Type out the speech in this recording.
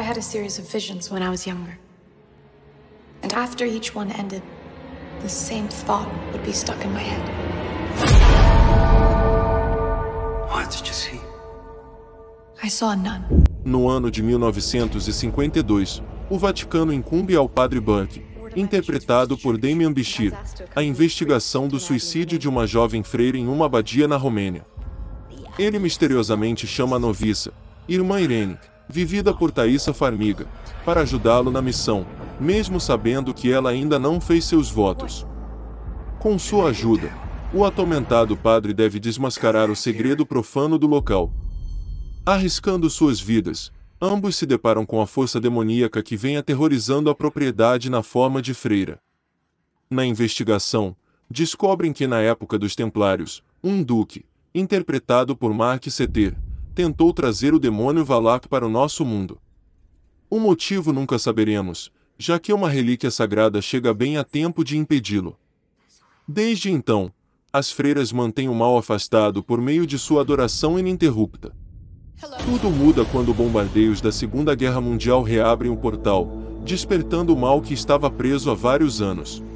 I had a series of visions when I was younger. And after each one ended, the same thought would be stuck in my head. What did you see? I saw none. No ano de 1952, o Vaticano incumbe ao padre Burke, interpretado por Damian Bichir, a investigação do suicídio de uma jovem freira em uma abadia na Romênia. Ele misteriosamente chama a noviça, irmã Irene, vivida por Thaisa Farmiga, para ajudá-lo na missão, mesmo sabendo que ela ainda não fez seus votos. Com sua ajuda, o atormentado padre deve desmascarar o segredo profano do local. Arriscando suas vidas, ambos se deparam com a força demoníaca que vem aterrorizando a propriedade na forma de freira. Na investigação, descobrem que na época dos Templários, um duque, interpretado por Mark Seter, tentou trazer o demônio Valak para o nosso mundo. O motivo nunca saberemos, já que uma relíquia sagrada chega bem a tempo de impedi-lo. Desde então, as freiras mantêm o mal afastado por meio de sua adoração ininterrupta. Tudo muda quando bombardeios da Segunda Guerra Mundial reabrem o portal, despertando o mal que estava preso há vários anos.